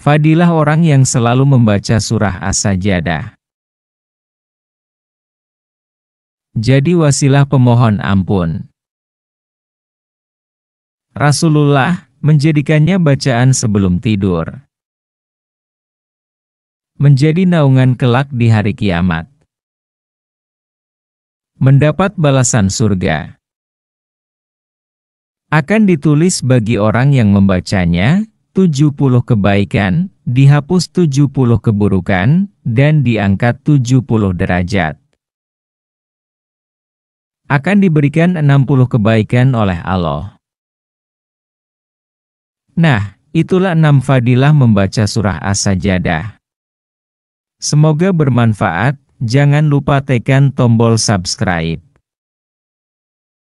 Fadilah orang yang selalu membaca surah As-Sajadah. Jadi wasilah pemohon ampun. Rasulullah menjadikannya bacaan sebelum tidur. Menjadi naungan kelak di hari kiamat. Mendapat balasan surga akan ditulis bagi orang yang membacanya 70 kebaikan, dihapus 70 keburukan, dan diangkat 70 derajat. Akan diberikan 60 kebaikan oleh Allah. Nah, itulah Nafadillah fadilah membaca surah As-Sajadah. Semoga bermanfaat, jangan lupa tekan tombol subscribe.